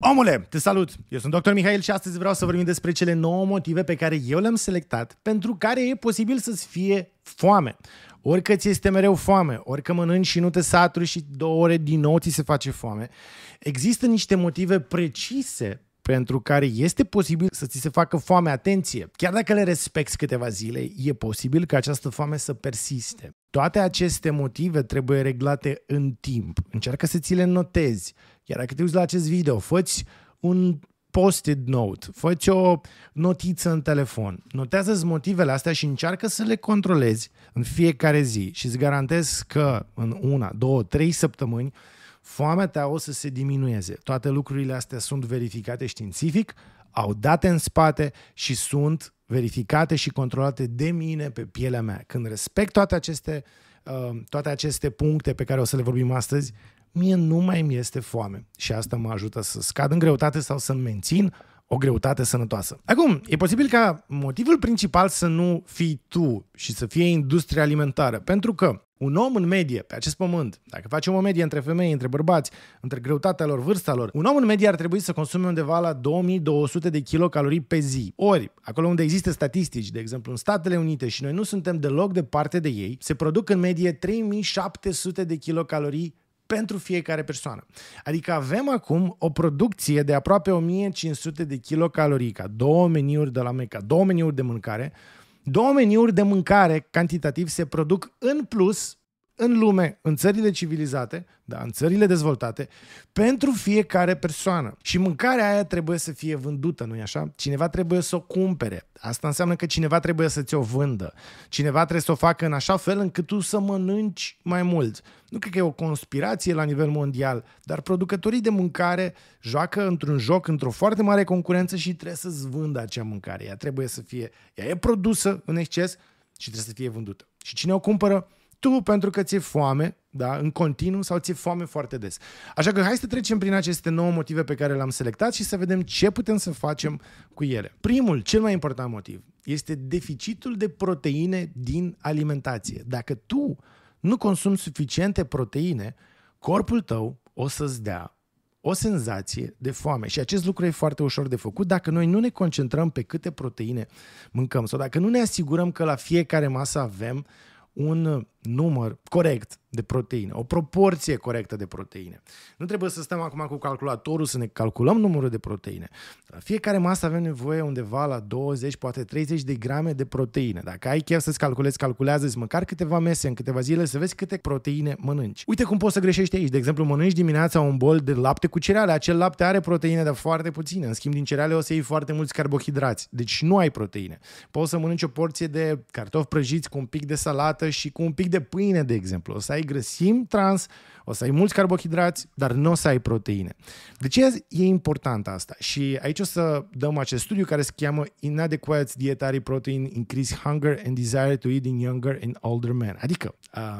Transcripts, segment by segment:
Omule, te salut! Eu sunt Dr. Mihail și astăzi vreau să vorbim despre cele 9 motive pe care eu le-am selectat pentru care e posibil să-ți fie foame. Orică ți este mereu foame, orică mănânci și nu te saturi și două ore din nou ți se face foame. Există niște motive precise pentru care este posibil să ți se facă foame, atenție. Chiar dacă le respecti câteva zile, e posibil ca această foame să persiste. Toate aceste motive trebuie reglate în timp. Încearcă să ți le notezi iar dacă te uiți la acest video, făți un post-it note, făți o notiță în telefon, notează-ți motivele astea și încearcă să le controlezi în fiecare zi și îți garantez că în una, două, trei săptămâni foamea ta o să se diminueze. Toate lucrurile astea sunt verificate științific, au date în spate și sunt verificate și controlate de mine pe pielea mea. Când respect toate aceste, uh, toate aceste puncte pe care o să le vorbim astăzi, mie nu mai mi este foame și asta mă ajută să scad în greutate sau să mențin o greutate sănătoasă. Acum, e posibil ca motivul principal să nu fii tu și să fie industria alimentară, pentru că un om în medie pe acest pământ, dacă facem o medie între femei, între bărbați, între greutatea lor, vârsta lor, un om în medie ar trebui să consume undeva la 2200 de kilocalorii pe zi. Ori, acolo unde există statistici, de exemplu în Statele Unite și noi nu suntem deloc departe de ei, se produc în medie 3700 de kilocalorii pentru fiecare persoană. Adică avem acum o producție de aproape 1500 de kilocalorii, ca două meniuri de la Meca, două meniuri de mâncare, două meniuri de mâncare cantitativ se produc în plus în lume, în țările civilizate, da, în țările dezvoltate, pentru fiecare persoană. Și mâncarea aia trebuie să fie vândută, nu-i așa? Cineva trebuie să o cumpere. Asta înseamnă că cineva trebuie să ți-o vândă. Cineva trebuie să o facă în așa fel încât tu să mănânci mai mult. Nu cred că e o conspirație la nivel mondial, dar producătorii de mâncare joacă într-un joc, într-o foarte mare concurență și trebuie să-ți vândă acea mâncare. Ea trebuie să fie, ea e produsă în exces și trebuie să fie vândută. Și cine o cumpără, tu pentru că ți-e foame, da, în continuu sau ți-e foame foarte des. Așa că hai să trecem prin aceste nouă motive pe care le-am selectat și să vedem ce putem să facem cu ele. Primul, cel mai important motiv, este deficitul de proteine din alimentație. Dacă tu nu consumi suficiente proteine, corpul tău o să-ți dea o senzație de foame. Și acest lucru e foarte ușor de făcut dacă noi nu ne concentrăm pe câte proteine mâncăm sau dacă nu ne asigurăm că la fiecare masă avem un număr corect de proteine, o proporție corectă de proteine. Nu trebuie să stăm acum cu calculatorul să ne calculăm numărul de proteine. La fiecare masă avem nevoie undeva la 20, poate 30 de grame de proteine. Dacă ai chef să-ți calculezi, calculează-ți măcar câteva mese în câteva zile să vezi câte proteine mănânci. Uite cum poți să greșești aici. De exemplu, mănânci dimineața un bol de lapte cu cereale. Acel lapte are proteine, dar foarte puține. În schimb, din cereale o să iei foarte mulți carbohidrați. Deci nu ai proteine. Poți să mănânci o porție de cartofi prăjiți cu un pic de salată și cu un pic de pâine, de exemplu. O să ai ai grăsimi trans, o să ai mulți carbohidrați, dar nu o să ai proteine. De ce e important asta? Și aici o să dăm acest studiu care se cheamă Inadequate Dietary Protein Increase Hunger and Desire to Eat in Younger and Older Men. Adică,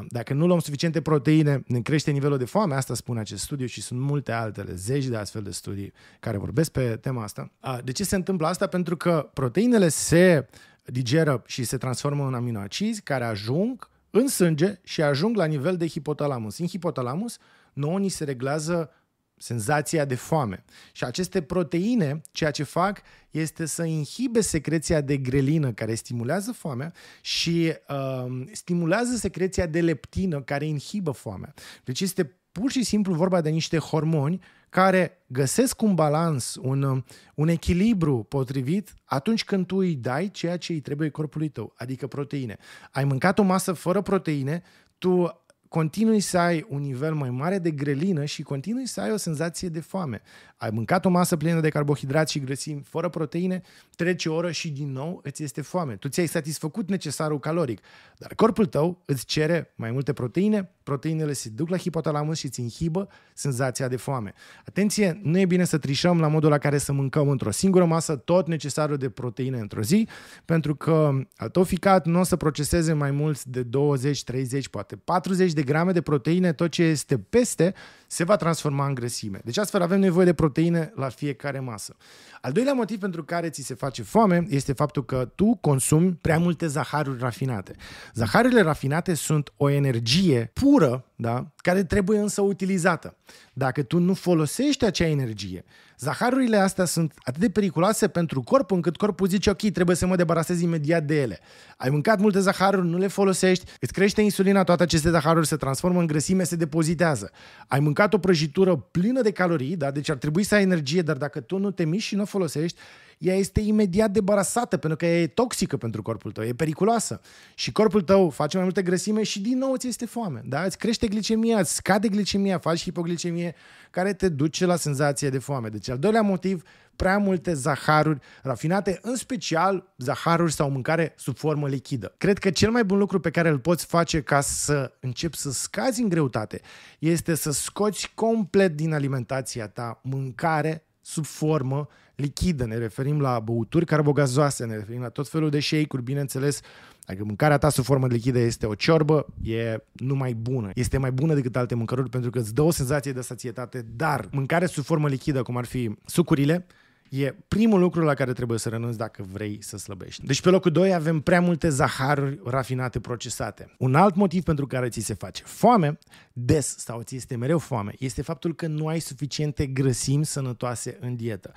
dacă nu luăm suficiente proteine, ne crește nivelul de foame, asta spune acest studiu și sunt multe altele, zeci de astfel de studii care vorbesc pe tema asta. De ce se întâmplă asta? Pentru că proteinele se digeră și se transformă în aminoacizi care ajung în sânge și ajung la nivel de hipotalamus. În hipotalamus, nouă ni se reglează senzația de foame. Și aceste proteine, ceea ce fac este să inhibe secreția de grelină care stimulează foamea și uh, stimulează secreția de leptină care inhibă foamea. Deci este pur și simplu vorba de niște hormoni care găsesc un balans, un, um, un echilibru potrivit atunci când tu îi dai ceea ce îi trebuie corpului tău, adică proteine. Ai mâncat o masă fără proteine, tu continui să ai un nivel mai mare de grelină și continui să ai o senzație de foame. Ai mâncat o masă plină de carbohidrați și grăsimi fără proteine, trece o oră și din nou îți este foame. Tu ți-ai satisfăcut necesarul caloric, dar corpul tău îți cere mai multe proteine, proteinele se duc la hipotalamus și îți inhibă senzația de foame. Atenție, nu e bine să trișăm la modul la care să mâncăm într-o singură masă tot necesarul de proteine într-o zi, pentru că al tău ficat nu o să proceseze mai mult de 20, 30, poate 40 de grame de proteine, tot ce este peste se va transforma în grăsime. Deci astfel avem nevoie de proteine la fiecare masă. Al doilea motiv pentru care ți se face foame este faptul că tu consumi prea multe zaharuri rafinate. Zaharurile rafinate sunt o energie pură, da, care trebuie însă utilizată. Dacă tu nu folosești acea energie, zaharurile astea sunt atât de periculoase pentru corp încât corpul zice ok, trebuie să mă debarasez imediat de ele. Ai mâncat multe zaharuri, nu le folosești, îți crește insulina, toate aceste zaharuri se transformă în grăsime, se depozitează. Ai mâncat mâncat o prăjitură plină de calorii, da? deci ar trebui să ai energie, dar dacă tu nu te miști și nu o folosești, ea este imediat debarasată, pentru că ea e toxică pentru corpul tău, e periculoasă. Și corpul tău face mai multe grăsime și din nou ți este foame. Da? Îți crește glicemia, îți scade glicemia, faci hipoglicemie, care te duce la senzația de foame. Deci al doilea motiv prea multe zaharuri rafinate, în special zaharuri sau mâncare sub formă lichidă. Cred că cel mai bun lucru pe care îl poți face ca să începi să scazi în greutate este să scoți complet din alimentația ta mâncare sub formă lichidă. Ne referim la băuturi carbogazoase, ne referim la tot felul de shake-uri, bineînțeles. Dacă mâncarea ta sub formă de lichidă este o ciorbă, e numai bună. Este mai bună decât alte mâncăruri pentru că îți dă o senzație de sațietate, dar mâncare sub formă lichidă, cum ar fi sucurile, e primul lucru la care trebuie să renunți dacă vrei să slăbești. Deci pe locul 2 avem prea multe zaharuri rafinate procesate. Un alt motiv pentru care ți se face foame des sau ți este mereu foame este faptul că nu ai suficiente grăsimi sănătoase în dietă.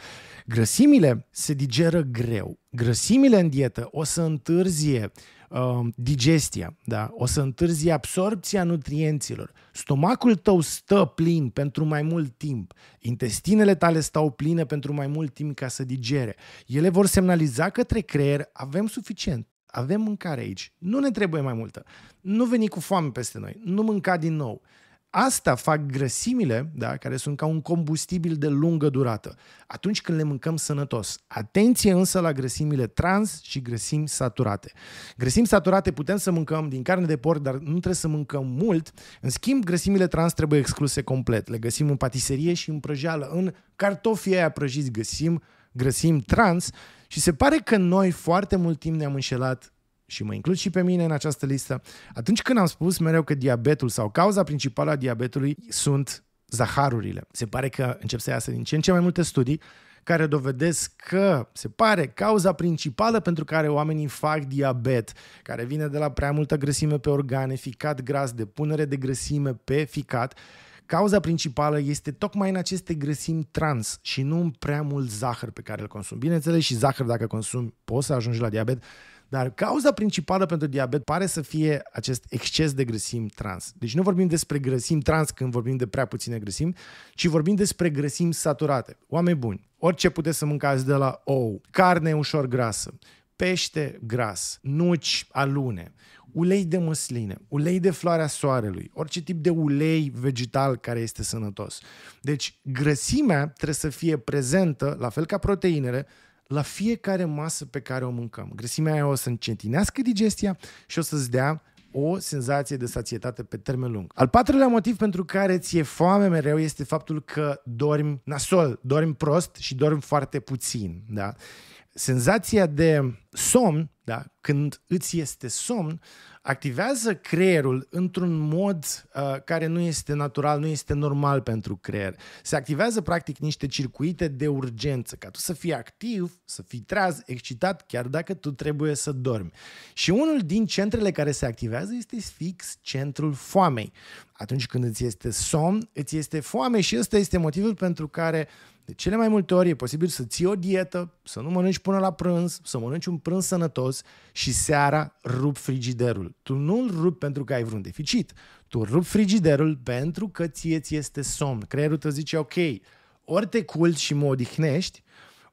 Grăsimile se digeră greu. Grăsimile în dietă o să întârzie Um, digestia, da? o să întârzi absorpția nutrienților. Stomacul tău stă plin pentru mai mult timp. Intestinele tale stau pline pentru mai mult timp ca să digere. Ele vor semnaliza către creier, avem suficient, avem mâncare aici, nu ne trebuie mai multă. Nu veni cu foame peste noi, nu mânca din nou. Asta fac grăsimile, da, care sunt ca un combustibil de lungă durată, atunci când le mâncăm sănătos. Atenție însă la grăsimile trans și grăsimi saturate. Grăsimi saturate putem să mâncăm din carne de porc, dar nu trebuie să mâncăm mult. În schimb, grăsimile trans trebuie excluse complet. Le găsim în patiserie și în prăjeală. În cartofii aia prăjiți găsim grăsimi trans și se pare că noi foarte mult timp ne-am înșelat și mă includ și pe mine în această listă, atunci când am spus mereu că diabetul sau cauza principală a diabetului sunt zaharurile. Se pare că încep să iasă din ce în ce mai multe studii care dovedesc că, se pare, cauza principală pentru care oamenii fac diabet, care vine de la prea multă grăsime pe organe, ficat gras, depunere de grăsime pe ficat, Cauza principală este tocmai în aceste grăsimi trans și nu în prea mult zahăr pe care îl consumi. Bineînțeles și zahăr dacă consumi poți să ajungi la diabet, dar cauza principală pentru diabet pare să fie acest exces de grăsimi trans. Deci nu vorbim despre grăsimi trans când vorbim de prea puține grăsimi, ci vorbim despre grăsimi saturate. Oameni buni, orice puteți să mâncați de la ou, carne ușor grasă, pește gras, nuci alune, ulei de măsline, ulei de floarea soarelui, orice tip de ulei vegetal care este sănătos. Deci grăsimea trebuie să fie prezentă, la fel ca proteinele, la fiecare masă pe care o mâncăm. Grăsimea aia o să încetinească digestia și o să-ți dea o senzație de sațietate pe termen lung. Al patrulea motiv pentru care ți-e foame mereu este faptul că dormi nasol, dormi prost și dormi foarte puțin. Da? Senzația de somn, da? când îți este somn, activează creierul într-un mod uh, care nu este natural, nu este normal pentru creier. Se activează practic niște circuite de urgență, ca tu să fii activ, să fii treaz, excitat, chiar dacă tu trebuie să dormi. Și unul din centrele care se activează este fix centrul foamei. Atunci când îți este somn, îți este foame și ăsta este motivul pentru care de cele mai multe ori e posibil să ții o dietă, să nu mănânci până la prânz, să mănânci un prânz sănătos și seara rup frigiderul. Tu nu îl rup pentru că ai vreun deficit. Tu rup frigiderul pentru că ție ți este somn. Creierul tău zice, ok, ori te culci și mă odihnești,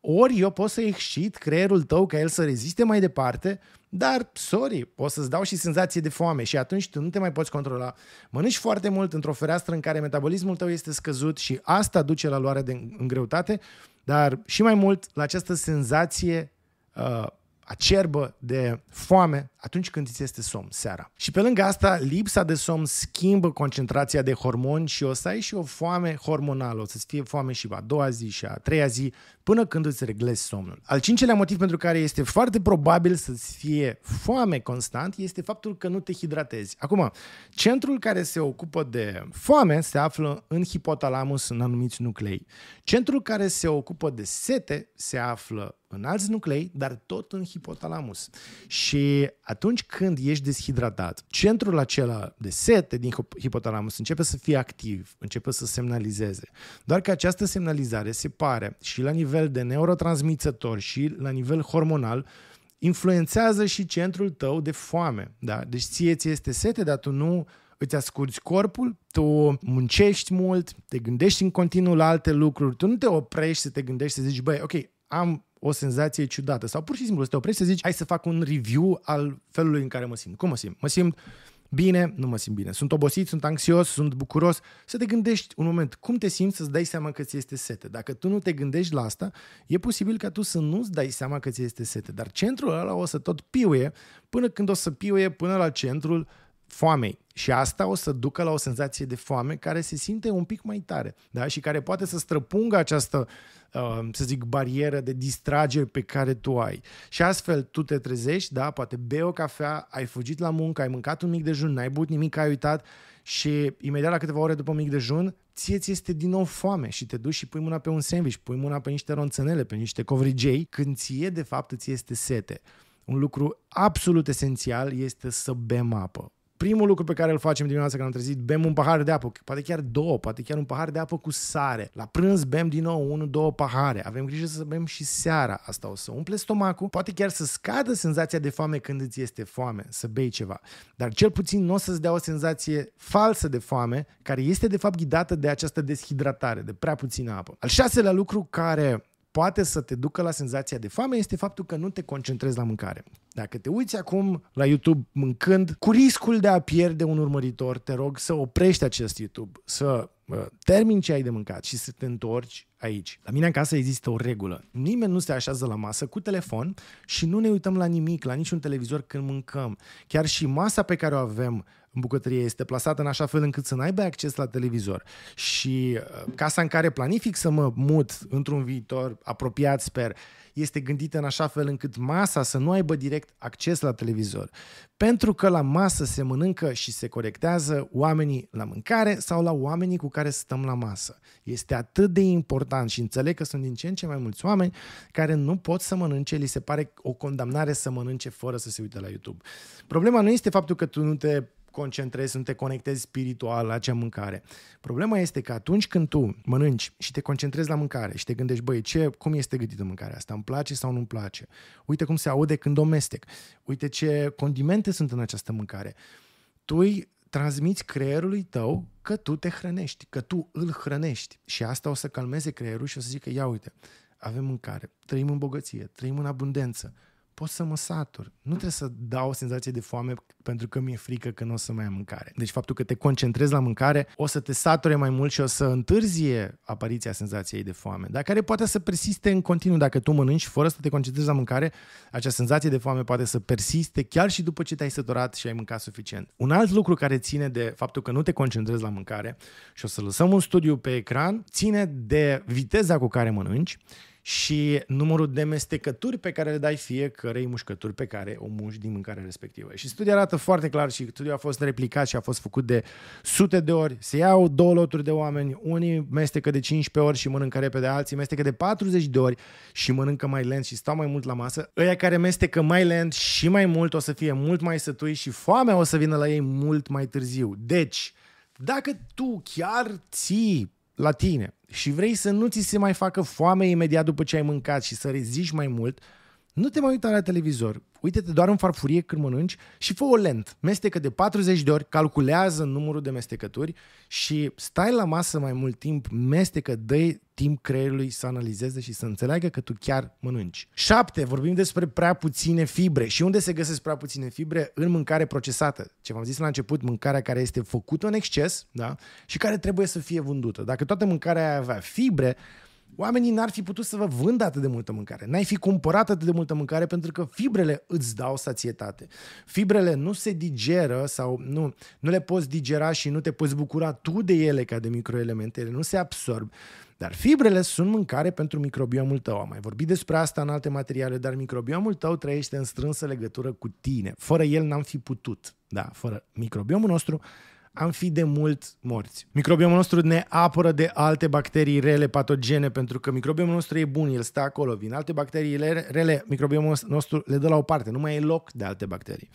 ori eu pot să excit creierul tău ca el să reziste mai departe dar, sorry, o să-ți dau și senzație de foame și atunci tu nu te mai poți controla. Mănânci foarte mult într-o fereastră în care metabolismul tău este scăzut și asta duce la luare de greutate, dar și mai mult la această senzație uh, acerbă de foame atunci când îți este somn, seara. Și pe lângă asta, lipsa de somn schimbă concentrația de hormoni și o să ai și o foame hormonală. O să-ți fie foame și a doua zi și a treia zi, până când îți reglezi somnul. Al cincelea motiv pentru care este foarte probabil să-ți fie foame constant este faptul că nu te hidratezi. Acum, centrul care se ocupă de foame se află în hipotalamus, în anumiți nuclei. Centrul care se ocupă de sete se află în alți nuclei, dar tot în hipotalamus. Și atunci când ești deshidratat, centrul acela de sete din hipotalamus începe să fie activ, începe să semnalizeze. Doar că această semnalizare se pare și la nivel de neurotransmițător și la nivel hormonal, influențează și centrul tău de foame. Da? Deci ție ți este sete, dar tu nu îți ascurți corpul, tu muncești mult, te gândești în continuu la alte lucruri, tu nu te oprești să te gândești să zici, băi, ok, am o senzație ciudată sau pur și simplu să te oprești să zici hai să fac un review al felului în care mă simt. Cum mă simt? Mă simt bine, nu mă simt bine. Sunt obosit, sunt anxios, sunt bucuros. Să te gândești un moment cum te simți să-ți dai seama că ți este sete. Dacă tu nu te gândești la asta, e posibil ca tu să nu-ți dai seama că ți este sete. Dar centrul ăla o să tot piuie până când o să piuie până la centrul foamei. Și asta o să ducă la o senzație de foame care se simte un pic mai tare da? și care poate să străpungă această, uh, să zic, barieră de distrageri pe care tu ai. Și astfel tu te trezești, da? poate bei o cafea, ai fugit la muncă, ai mâncat un mic dejun, n-ai but nimic, ai uitat și imediat la câteva ore după mic dejun, ție ți este din nou foame și te duci și pui mâna pe un sandwich, pui mâna pe niște ronțănele, pe niște covrigei, când ție de fapt ți este sete. Un lucru absolut esențial este să bem apă primul lucru pe care îl facem dimineața când am trezit, bem un pahar de apă, poate chiar două, poate chiar un pahar de apă cu sare. La prânz bem din nou unul, două pahare. Avem grijă să bem și seara. Asta o să umple stomacul, poate chiar să scadă senzația de foame când îți este foame, să bei ceva. Dar cel puțin nu o să-ți dea o senzație falsă de foame, care este de fapt ghidată de această deshidratare, de prea puțină apă. Al șaselea lucru care poate să te ducă la senzația de foame este faptul că nu te concentrezi la mâncare. Dacă te uiți acum la YouTube mâncând, cu riscul de a pierde un urmăritor, te rog să oprești acest YouTube, să uh, termin ce ai de mâncat și să te întorci aici. La mine în casă există o regulă. Nimeni nu se așează la masă cu telefon și nu ne uităm la nimic, la niciun televizor când mâncăm. Chiar și masa pe care o avem în bucătărie este plasată în așa fel încât să n-aibă acces la televizor. Și uh, casa în care planific să mă mut într-un viitor apropiat, sper, este gândită în așa fel încât masa să nu aibă direct acces la televizor. Pentru că la masă se mănâncă și se corectează oamenii la mâncare sau la oamenii cu care stăm la masă. Este atât de important important și înțeleg că sunt din ce în ce mai mulți oameni care nu pot să mănânce, li se pare o condamnare să mănânce fără să se uite la YouTube. Problema nu este faptul că tu nu te concentrezi, nu te conectezi spiritual la acea mâncare. Problema este că atunci când tu mănânci și te concentrezi la mâncare și te gândești, băi, ce, cum este gătită mâncarea asta, îmi place sau nu-mi place? Uite cum se aude când domestec. uite ce condimente sunt în această mâncare. Tu îi transmiți creierului tău că tu te hrănești, că tu îl hrănești. Și asta o să calmeze creierul și o să zică, ia uite, avem mâncare, trăim în bogăție, trăim în abundență, pot să mă satur. Nu trebuie să dau o senzație de foame pentru că mi-e frică că nu o să mai am mâncare. Deci faptul că te concentrezi la mâncare o să te sature mai mult și o să întârzie apariția senzației de foame, dar care poate să persiste în continuu. Dacă tu mănânci fără să te concentrezi la mâncare, acea senzație de foame poate să persiste chiar și după ce te-ai săturat și ai mâncat suficient. Un alt lucru care ține de faptul că nu te concentrezi la mâncare și o să lăsăm un studiu pe ecran, ține de viteza cu care mănânci și numărul de mestecături pe care le dai fiecarei mușcături pe care o muși din mâncarea respectivă. Și studiul arată foarte clar și studiul a fost replicat și a fost făcut de sute de ori. Se iau două loturi de oameni, unii mestecă de 15 ori și mănâncă repede, alții mestecă de 40 de ori și mănâncă mai lent și stau mai mult la masă. Ăia care mestecă mai lent și mai mult o să fie mult mai sătui și foamea o să vină la ei mult mai târziu. Deci, dacă tu chiar ții la tine și vrei să nu ți se mai facă foame imediat după ce ai mâncat și să reziști mai mult, nu te mai uita la televizor. Uite-te doar în farfurie când mănânci și fă o lent. Mestecă de 40 de ori, calculează numărul de mestecături și stai la masă mai mult timp, mestecă, dă timp creierului să analizeze și să înțeleagă că tu chiar mănânci. 7. Vorbim despre prea puține fibre. Și unde se găsesc prea puține fibre? În mâncare procesată. Ce v-am zis la început, mâncarea care este făcută în exces da? și care trebuie să fie vândută. Dacă toată mâncarea avea fibre, oamenii n-ar fi putut să vă vândă atât de multă mâncare. N-ai fi cumpărat atât de multă mâncare pentru că fibrele îți dau sațietate. Fibrele nu se digeră sau nu, nu le poți digera și nu te poți bucura tu de ele ca de microelemente, ele nu se absorb. Dar fibrele sunt mâncare pentru microbiomul tău. Am mai vorbit despre asta în alte materiale, dar microbiomul tău trăiește în strânsă legătură cu tine. Fără el n-am fi putut. Da, fără microbiomul nostru am fi de mult morți. Microbiomul nostru ne apără de alte bacterii rele, patogene, pentru că microbiomul nostru e bun, el stă acolo. Vin alte bacterii rele, microbiomul nostru le dă la o parte, nu mai e loc de alte bacterii.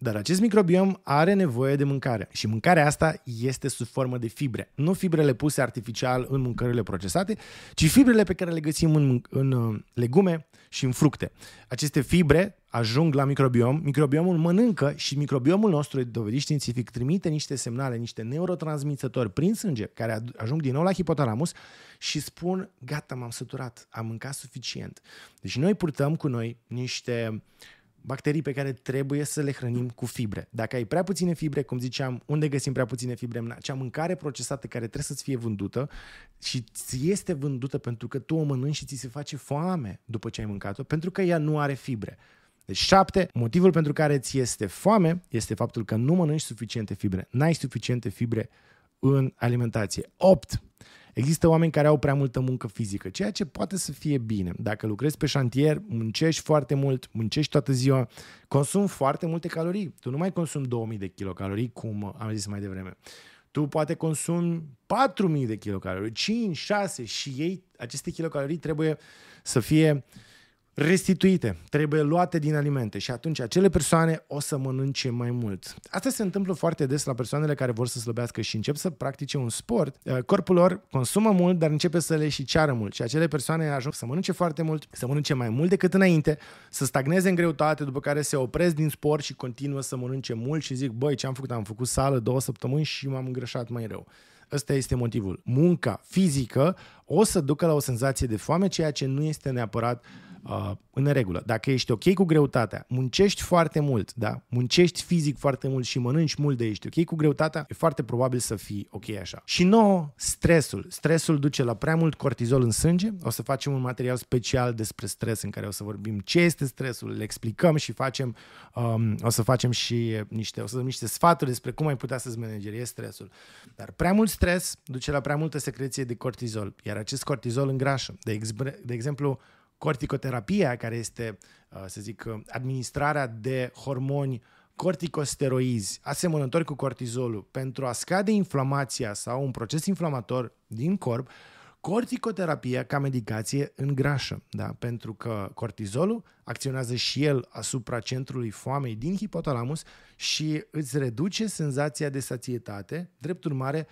Dar acest microbiom are nevoie de mâncare și mâncarea asta este sub formă de fibre. Nu fibrele puse artificial în mâncările procesate, ci fibrele pe care le găsim în, în uh, legume și în fructe. Aceste fibre ajung la microbiom, microbiomul mănâncă și microbiomul nostru, dovedit științific, trimite niște semnale, niște neurotransmițători prin sânge, care ajung din nou la hipotalamus și spun, gata, m-am săturat, am mâncat suficient. Deci noi purtăm cu noi niște uh, bacterii pe care trebuie să le hrănim cu fibre. Dacă ai prea puține fibre, cum ziceam, unde găsim prea puține fibre? În acea mâncare procesată care trebuie să-ți fie vândută și ți este vândută pentru că tu o mănânci și ți se face foame după ce ai mâncat-o, pentru că ea nu are fibre. Deci șapte, motivul pentru care ți este foame este faptul că nu mănânci suficiente fibre. N-ai suficiente fibre în alimentație. 8. Există oameni care au prea multă muncă fizică, ceea ce poate să fie bine. Dacă lucrezi pe șantier, muncești foarte mult, muncești toată ziua, consumi foarte multe calorii. Tu nu mai consumi 2000 de kilocalorii, cum am zis mai devreme. Tu poate consumi 4000 de kilocalorii, 5, 6 și ei, aceste kilocalorii trebuie să fie uh, restituite, trebuie luate din alimente și atunci acele persoane o să mănânce mai mult. Asta se întâmplă foarte des la persoanele care vor să slăbească și încep să practice un sport. Eh, corpul lor consumă mult, dar începe să le și ceară mult și acele persoane ajung să mănânce foarte mult, să mănânce mai mult decât înainte, să stagneze în greutate, după care se opresc din sport și continuă să mănânce mult și zic, băi, ce am făcut? Am făcut sală două săptămâni și m-am îngrășat mai rău. Ăsta este motivul. Munca fizică o să ducă la o senzație de foame, ceea ce nu este neapărat uh, Uh, în regulă, dacă ești ok cu greutatea, muncești foarte mult, da? Muncești fizic foarte mult și mănânci mult de ești ok cu greutatea, e foarte probabil să fii ok așa. Și nouă, stresul. Stresul duce la prea mult cortizol în sânge. O să facem un material special despre stres în care o să vorbim ce este stresul, le explicăm și facem, um, o să facem și niște, o să dăm niște sfaturi despre cum ai putea să-ți manageriezi stresul. Dar prea mult stres duce la prea multă secreție de cortizol, iar acest cortizol îngrașă. De, ex- de exemplu, corticoterapia, care este, uh, să zic, uh, administrarea de hormoni corticosteroizi asemănători cu cortizolul pentru a scade inflamația sau un proces inflamator din corp, corticoterapia ca medicație îngrașă, da? pentru că cortizolul acționează și el asupra centrului foamei din hipotalamus și îți reduce senzația de sațietate, drept urmare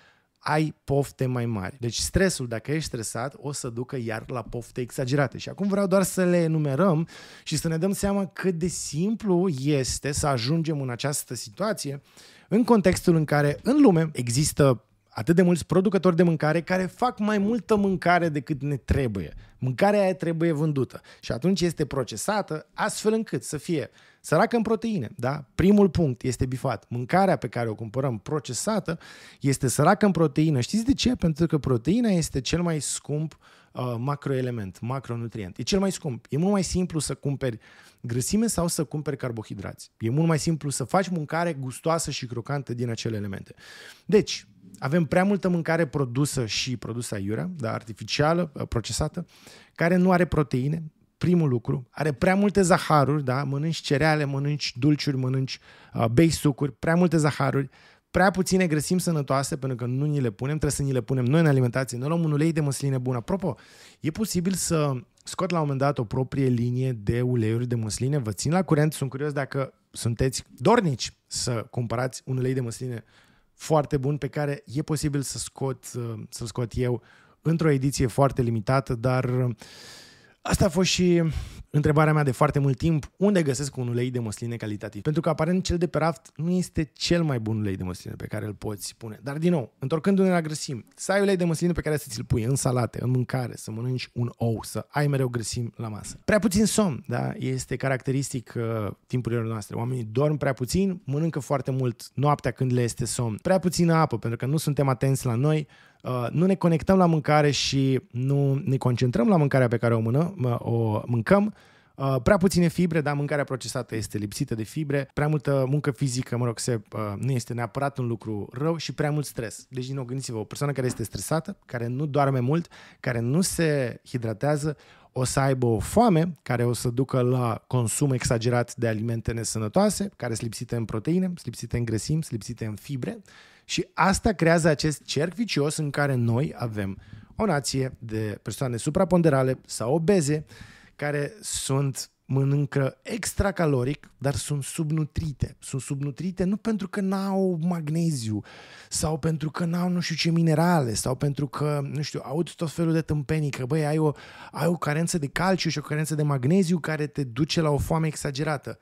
ai pofte mai mari. Deci stresul, dacă ești stresat, o să ducă iar la pofte exagerate. Și acum vreau doar să le enumerăm și să ne dăm seama cât de simplu este să ajungem în această situație în contextul în care în lume există atât de mulți producători de mâncare care fac mai multă mâncare decât ne trebuie. Mâncarea aia trebuie vândută și atunci este procesată astfel încât să fie săracă în proteine. Da? Primul punct este bifat. Mâncarea pe care o cumpărăm procesată este săracă în proteină. Știți de ce? Pentru că proteina este cel mai scump uh, macroelement, macronutrient. E cel mai scump. E mult mai simplu să cumperi grăsime sau să cumperi carbohidrați. E mult mai simplu să faci mâncare gustoasă și crocantă din acele elemente. Deci, avem prea multă mâncare produsă și produsă aiurea, dar artificială, ă, procesată, care nu are proteine, primul lucru, are prea multe zaharuri, da? mănânci cereale, mănânci dulciuri, mănânci uh, bei sucuri, prea multe zaharuri, prea puține grăsimi sănătoase pentru că nu ni le punem, trebuie să ni le punem noi în alimentație, noi luăm un ulei de măsline bună. Apropo, e posibil să scot la un moment dat o proprie linie de uleiuri de măsline, vă țin la curent, sunt curios dacă sunteți dornici să cumpărați un ulei de măsline foarte bun pe care e posibil să scot, să-l scot eu într-o ediție foarte limitată, dar ă, asta a fost și Întrebarea mea de foarte mult timp, unde găsesc un ulei de măsline calitativ? Pentru că aparent cel de pe raft nu este cel mai bun ulei de măsline pe care îl poți pune. Dar din nou, întorcându-ne la grăsimi, să ai ulei de măsline pe care să ți-l pui în salate, în mâncare, să mănânci un ou, să ai mereu grăsimi la masă. Prea puțin somn, da? Este caracteristic uh, timpurilor noastre. Oamenii dorm prea puțin, mănâncă foarte mult noaptea când le este somn. Prea puțină apă, pentru că nu suntem atenți la noi, uh, nu ne conectăm la mâncare și nu ne concentrăm la mâncarea pe care o, mână, o mâncăm Uh, prea puține fibre, dar mâncarea procesată este lipsită de fibre, prea multă muncă fizică, mă rog, se, uh, nu este neapărat un lucru rău și prea mult stres. Deci, din nou, gândiți-vă, o persoană care este stresată, care nu doarme mult, care nu se hidratează, o să aibă o foame care o să ducă la consum exagerat de alimente nesănătoase, care sunt lipsite în proteine, sunt lipsite în grăsimi, sunt lipsite în fibre și asta creează acest cerc vicios în care noi avem o nație de persoane supraponderale sau obeze care sunt mănâncă extra caloric, dar sunt subnutrite. Sunt subnutrite nu pentru că n-au magneziu sau pentru că n-au nu știu ce minerale sau pentru că, nu știu, aud tot felul de tâmpenii că, băi, ai o, ai o carență de calciu și o carență de magneziu care te duce la o foame exagerată.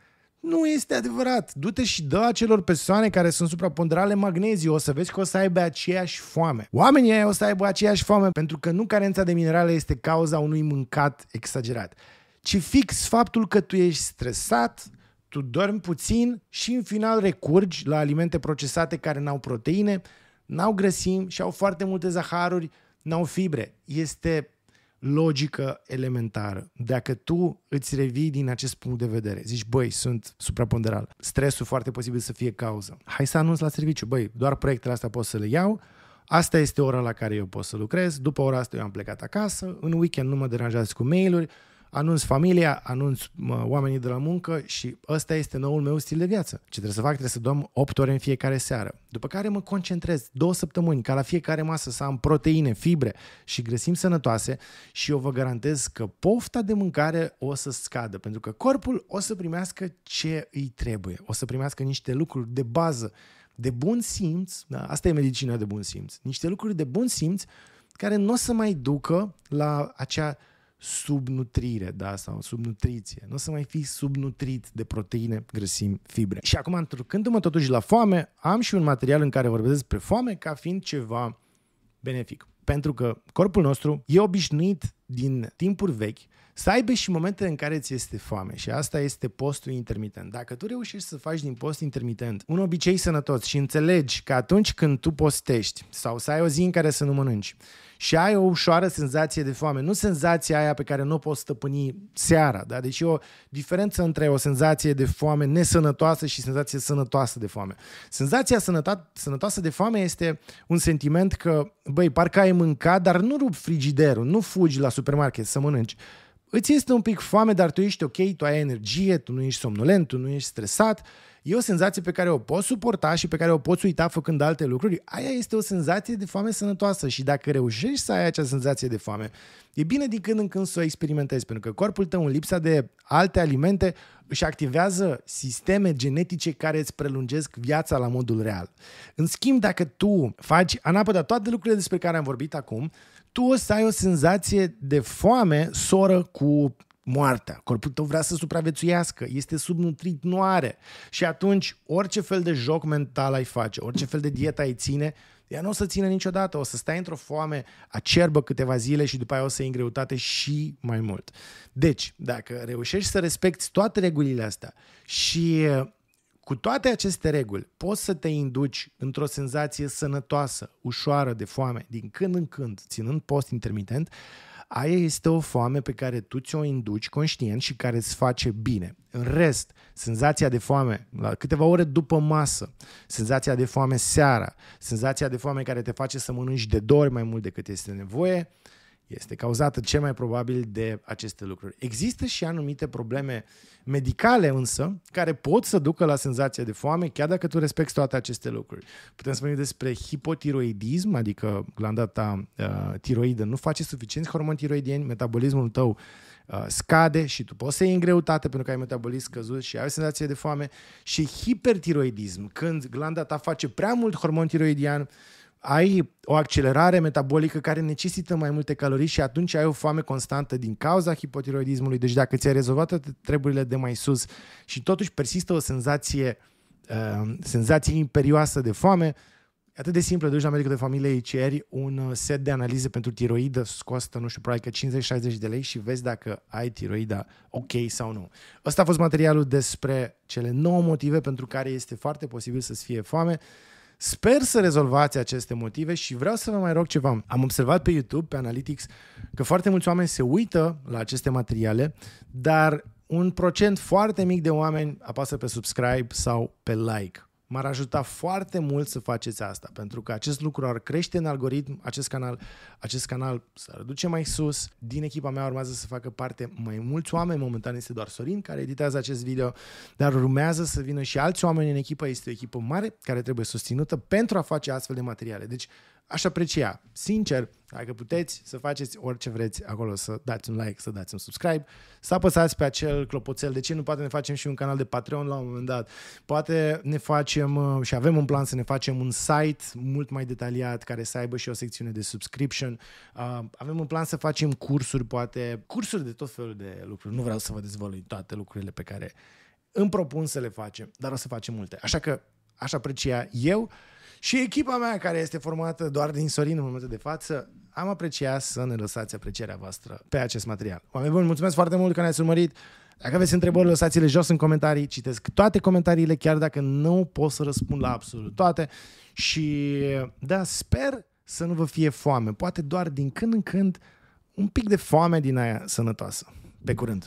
Nu este adevărat. Du-te și dă acelor persoane care sunt supraponderale magneziu, o să vezi că o să aibă aceeași foame. Oamenii aia o să aibă aceeași foame pentru că nu carența de minerale este cauza unui mâncat exagerat, ci fix faptul că tu ești stresat, tu dormi puțin și în final recurgi la alimente procesate care n-au proteine, n-au grăsimi și au foarte multe zaharuri, n-au fibre. Este logică elementară. Dacă tu îți revii din acest punct de vedere, zici, băi, sunt supraponderal, stresul foarte posibil să fie cauză, hai să anunț la serviciu, băi, doar proiectele astea pot să le iau, asta este ora la care eu pot să lucrez, după ora asta eu am plecat acasă, în weekend nu mă deranjați cu mail-uri, anunț familia, anunț oamenii de la muncă și ăsta este noul meu stil de viață. Ce trebuie să fac? Trebuie să dorm 8 ore în fiecare seară. După care mă concentrez două săptămâni ca la fiecare masă să am proteine, fibre și grăsimi sănătoase și eu vă garantez că pofta de mâncare o să scadă, pentru că corpul o să primească ce îi trebuie. O să primească niște lucruri de bază, de bun simț, da, asta e medicina de bun simț, niște lucruri de bun simț care nu o să mai ducă la acea subnutrire, da, sau subnutriție. Nu o să mai fii subnutrit de proteine, grăsimi, fibre. Și acum, întorcându-mă totuși la foame, am și un material în care vorbesc despre foame ca fiind ceva benefic. Pentru că corpul nostru e obișnuit din timpuri vechi să aibă și momente în care ți este foame și asta este postul intermitent. Dacă tu reușești să faci din post intermitent un obicei sănătos și înțelegi că atunci când tu postești sau să ai o zi în care să nu mănânci și ai o ușoară senzație de foame, nu senzația aia pe care nu o poți stăpâni seara, da? deci e o diferență între o senzație de foame nesănătoasă și senzație sănătoasă de foame. Senzația sănăta- sănătoasă de foame este un sentiment că, băi, parcă ai mâncat, dar nu rup frigiderul, nu fugi la supermarket să mănânci, îți este un pic foame, dar tu ești ok, tu ai energie, tu nu ești somnolent, tu nu ești stresat. E o senzație pe care o poți suporta și pe care o poți uita făcând alte lucruri. Aia este o senzație de foame sănătoasă și dacă reușești să ai acea senzație de foame, e bine din când în când să o experimentezi, pentru că corpul tău în lipsa de alte alimente își activează sisteme genetice care îți prelungesc viața la modul real. În schimb, dacă tu faci anapă de toate lucrurile despre care am vorbit acum, tu o să ai o senzație de foame soră cu moartea. Corpul tău vrea să supraviețuiască, este subnutrit, nu are. Și atunci, orice fel de joc mental ai face, orice fel de dietă ai ține, ea nu o să țină niciodată. O să stai într-o foame acerbă câteva zile și după aia o să ai în greutate și mai mult. Deci, dacă reușești să respecti toate regulile astea și cu toate aceste reguli, poți să te induci într-o senzație sănătoasă, ușoară de foame, din când în când, ținând post intermitent, aia este o foame pe care tu ți-o induci conștient și care îți face bine. În rest, senzația de foame la câteva ore după masă, senzația de foame seara, senzația de foame care te face să mănânci de două ori mai mult decât este nevoie, uh, este cauzată cel mai probabil de aceste lucruri. Există și anumite probleme medicale însă care pot să ducă la senzația de foame chiar dacă tu respecti toate aceste lucruri. Putem spune despre hipotiroidism, adică glanda ta uh, tiroidă nu face suficienți hormoni tiroidieni, metabolismul tău uh, scade și tu poți să iei în greutate pentru că ai metabolism scăzut și ai senzație de foame și hipertiroidism, când glanda ta face prea mult hormon tiroidian ai o accelerare metabolică care necesită mai multe calorii și atunci ai o foame constantă din cauza hipotiroidismului. Deci dacă ți-ai rezolvat toate treburile de mai sus și totuși persistă o senzație, uh, senzație imperioasă de foame, E atât de simplu, duci la medicul de familie, îi ceri un uh, set de analize pentru tiroidă, costă, nu știu, probabil că 50-60 de lei și vezi dacă ai tiroida ok sau nu. Ăsta a fost materialul despre cele 9 motive pentru care este foarte posibil să-ți fie foame. Sper să rezolvați aceste motive și vreau să vă mai rog ceva. Am observat pe YouTube, pe Analytics, că foarte mulți oameni se uită la aceste materiale, dar un procent foarte mic de oameni apasă pe subscribe sau pe like m-ar ajuta foarte mult să faceți asta, pentru că acest lucru ar crește în algoritm, acest canal, acest canal s-ar duce mai sus. Din echipa mea urmează să facă parte mai mulți oameni, momentan este doar Sorin care editează acest video, dar urmează să vină și alți oameni în echipă, este o echipă mare care trebuie susținută pentru a face astfel de materiale. Deci aș aprecia, sincer, dacă puteți să faceți orice vreți acolo, să dați un like, să dați un subscribe, să apăsați pe acel clopoțel. De ce nu poate ne facem și un canal de Patreon la un moment dat? Poate ne facem uh, și avem un plan să ne facem un site mult mai detaliat care să aibă și o secțiune de subscription. Uh, avem un plan să facem cursuri, poate cursuri de tot felul de lucruri. Nu vreau să vă dezvălui toate lucrurile pe care îmi propun să le facem, dar o să facem multe. Așa că aș aprecia eu și echipa mea, care este formată doar din Sorin în momentul de față, am apreciat să ne lăsați aprecierea voastră pe acest material. Oameni buni, mulțumesc foarte mult că ne-ați urmărit. Dacă aveți întrebări, lăsați-le jos în comentarii, citesc toate comentariile, chiar dacă nu pot să răspund la absolut toate. Și da, sper să nu vă fie foame, poate doar din când în când un pic de foame din aia sănătoasă. Pe curând!